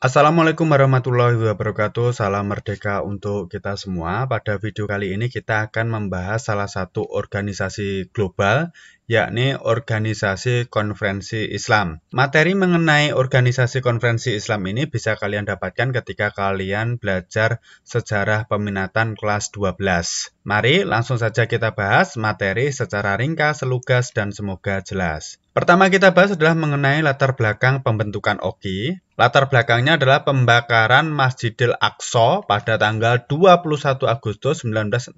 Assalamualaikum warahmatullahi wabarakatuh, salam merdeka untuk kita semua. Pada video kali ini kita akan membahas salah satu organisasi global yakni Organisasi Konferensi Islam. Materi mengenai Organisasi Konferensi Islam ini bisa kalian dapatkan ketika kalian belajar sejarah peminatan kelas 12. Mari langsung saja kita bahas materi secara ringkas, lugas, dan semoga jelas. Pertama kita bahas adalah mengenai latar belakang pembentukan OKI. Latar belakangnya adalah pembakaran Masjidil Aqsa pada tanggal 21 Agustus 1969.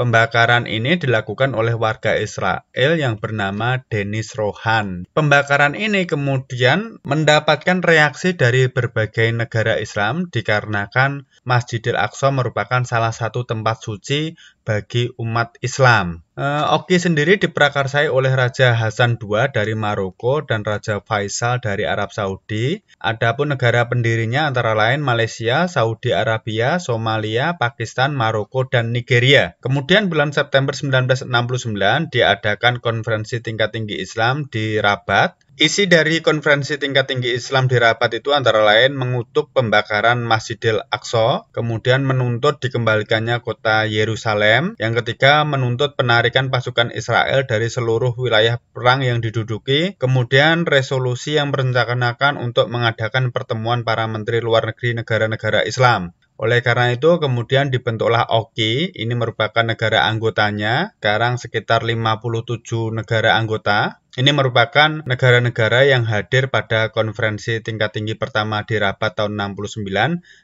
Pembakaran ini dilakukan oleh warga Israel Israel yang bernama Dennis Rohan. Pembakaran ini kemudian mendapatkan reaksi dari berbagai negara Islam dikarenakan Masjidil Aqsa merupakan salah satu tempat suci bagi umat Islam. Eh, Oki sendiri diprakarsai oleh Raja Hasan II dari Maroko dan Raja Faisal dari Arab Saudi. Adapun negara pendirinya antara lain Malaysia, Saudi Arabia, Somalia, Pakistan, Maroko, dan Nigeria. Kemudian bulan September 1969 diadakan konferensi tingkat tinggi Islam di Rabat Isi dari konferensi tingkat tinggi Islam di rapat itu antara lain mengutuk pembakaran Masjidil Aqsa, kemudian menuntut dikembalikannya kota Yerusalem, yang ketiga menuntut penarikan pasukan Israel dari seluruh wilayah perang yang diduduki, kemudian resolusi yang merencanakan untuk mengadakan pertemuan para menteri luar negeri negara-negara Islam. Oleh karena itu, kemudian dibentuklah OKI, ini merupakan negara anggotanya, sekarang sekitar 57 negara anggota, ini merupakan negara-negara yang hadir pada konferensi tingkat tinggi pertama di rapat tahun 69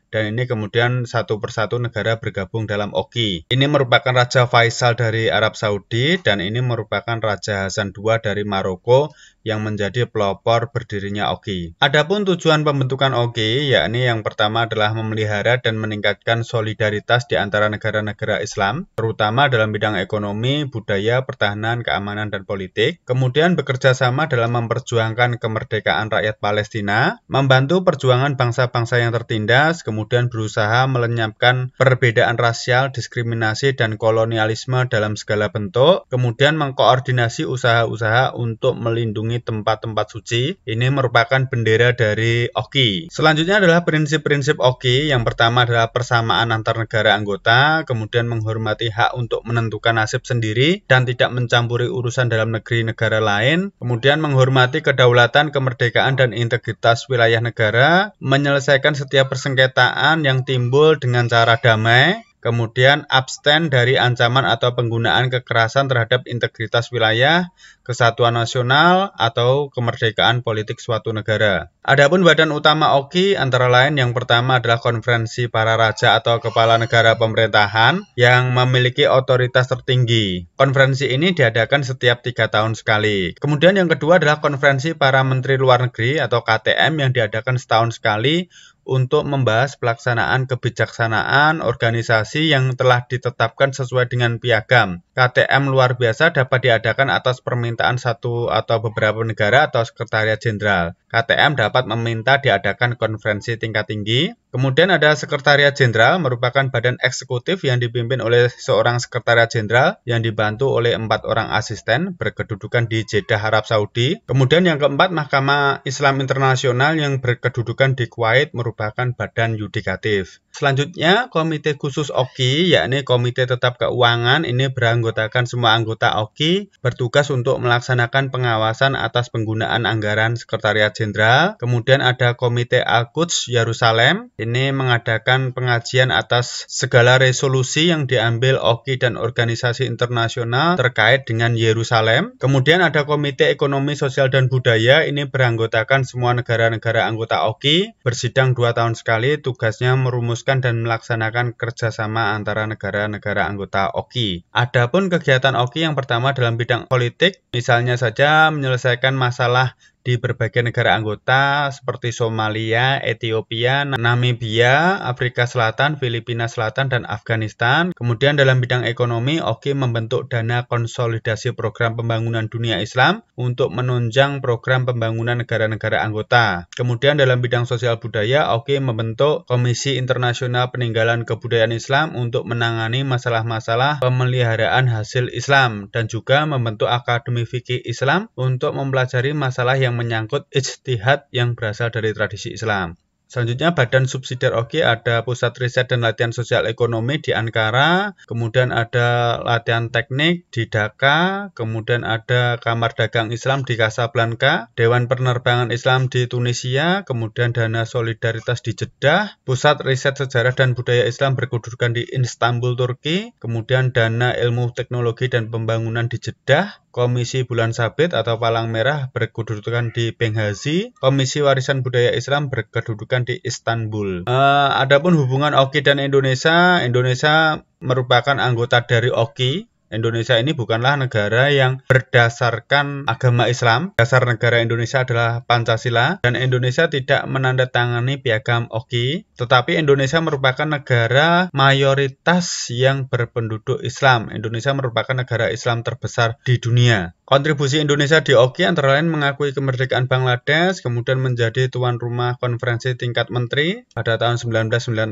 dan ini kemudian satu persatu negara bergabung dalam OKI. Ini merupakan Raja Faisal dari Arab Saudi dan ini merupakan Raja Hasan II dari Maroko yang menjadi pelopor berdirinya OKI. Adapun tujuan pembentukan OKI yakni yang pertama adalah memelihara dan meningkatkan solidaritas di antara negara-negara Islam terutama dalam bidang ekonomi, budaya, pertahanan, keamanan dan politik. Kemudian bekerja sama dalam memperjuangkan kemerdekaan rakyat Palestina, membantu perjuangan bangsa-bangsa yang tertindas, kemudian berusaha melenyapkan perbedaan rasial, diskriminasi, dan kolonialisme dalam segala bentuk, kemudian mengkoordinasi usaha-usaha untuk melindungi tempat-tempat suci. Ini merupakan bendera dari OKI. Selanjutnya adalah prinsip-prinsip OKI. Yang pertama adalah persamaan antar negara anggota, kemudian menghormati hak untuk menentukan nasib sendiri dan tidak mencampuri urusan dalam negeri negara lain lain, kemudian menghormati kedaulatan, kemerdekaan, dan integritas wilayah negara, menyelesaikan setiap persengketaan yang timbul dengan cara damai, Kemudian abstain dari ancaman atau penggunaan kekerasan terhadap integritas wilayah, kesatuan nasional, atau kemerdekaan politik suatu negara. Adapun badan utama OKI antara lain yang pertama adalah konferensi para raja atau kepala negara pemerintahan yang memiliki otoritas tertinggi. Konferensi ini diadakan setiap tiga tahun sekali. Kemudian yang kedua adalah konferensi para menteri luar negeri atau KTM yang diadakan setahun sekali untuk membahas pelaksanaan kebijaksanaan organisasi yang telah ditetapkan sesuai dengan piagam. KTM luar biasa dapat diadakan atas permintaan satu atau beberapa negara atau sekretariat jenderal. KTM dapat meminta diadakan konferensi tingkat tinggi, Kemudian ada Sekretariat Jenderal merupakan badan eksekutif yang dipimpin oleh seorang Sekretariat Jenderal yang dibantu oleh empat orang asisten berkedudukan di Jeddah, Arab Saudi. Kemudian yang keempat Mahkamah Islam Internasional yang berkedudukan di Kuwait merupakan badan yudikatif. Selanjutnya Komite Khusus OKI yakni Komite Tetap Keuangan ini beranggotakan semua anggota OKI bertugas untuk melaksanakan pengawasan atas penggunaan anggaran Sekretariat Jenderal. Kemudian ada Komite Al-Quds Yerusalem ini mengadakan pengajian atas segala resolusi yang diambil OKI dan organisasi internasional terkait dengan Yerusalem. Kemudian ada Komite Ekonomi, Sosial, dan Budaya. Ini beranggotakan semua negara-negara anggota OKI. Bersidang dua tahun sekali, tugasnya merumuskan dan melaksanakan kerjasama antara negara-negara anggota OKI. Adapun kegiatan OKI yang pertama dalam bidang politik, misalnya saja menyelesaikan masalah di berbagai negara anggota seperti Somalia, Ethiopia, Namibia, Afrika Selatan, Filipina Selatan, dan Afghanistan. Kemudian dalam bidang ekonomi, OKI membentuk dana konsolidasi program pembangunan dunia Islam untuk menunjang program pembangunan negara-negara anggota. Kemudian dalam bidang sosial budaya, OKI membentuk Komisi Internasional Peninggalan Kebudayaan Islam untuk menangani masalah-masalah pemeliharaan hasil Islam dan juga membentuk Akademi Fikih Islam untuk mempelajari masalah yang menyangkut ijtihad yang berasal dari tradisi Islam. Selanjutnya Badan Subsidiar OGI ada Pusat Riset dan Latihan Sosial Ekonomi di Ankara, kemudian ada latihan teknik di Dhaka, kemudian ada Kamar Dagang Islam di Casablanca, Dewan Penerbangan Islam di Tunisia, kemudian Dana Solidaritas di Jeddah, Pusat Riset Sejarah dan Budaya Islam berkedudukan di Istanbul, Turki, kemudian Dana Ilmu Teknologi dan Pembangunan di Jeddah, Komisi Bulan Sabit atau Palang Merah berkedudukan di Benghazi, Komisi Warisan Budaya Islam berkedudukan di Istanbul. E, adapun hubungan OKI dan Indonesia, Indonesia merupakan anggota dari OKI Indonesia ini bukanlah negara yang berdasarkan agama Islam. Dasar negara Indonesia adalah Pancasila dan Indonesia tidak menandatangani piagam OKI, tetapi Indonesia merupakan negara mayoritas yang berpenduduk Islam. Indonesia merupakan negara Islam terbesar di dunia. Kontribusi Indonesia di OKI antara lain mengakui kemerdekaan Bangladesh, kemudian menjadi tuan rumah konferensi tingkat menteri pada tahun 1996,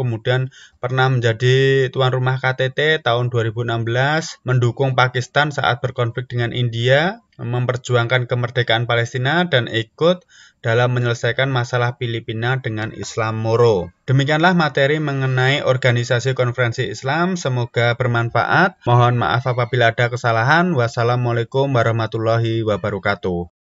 kemudian pernah menjadi tuan rumah KTT tahun 2016, Hamas mendukung Pakistan saat berkonflik dengan India, memperjuangkan kemerdekaan Palestina, dan ikut dalam menyelesaikan masalah Filipina dengan Islam Moro. Demikianlah materi mengenai organisasi konferensi Islam. Semoga bermanfaat. Mohon maaf apabila ada kesalahan. Wassalamualaikum warahmatullahi wabarakatuh.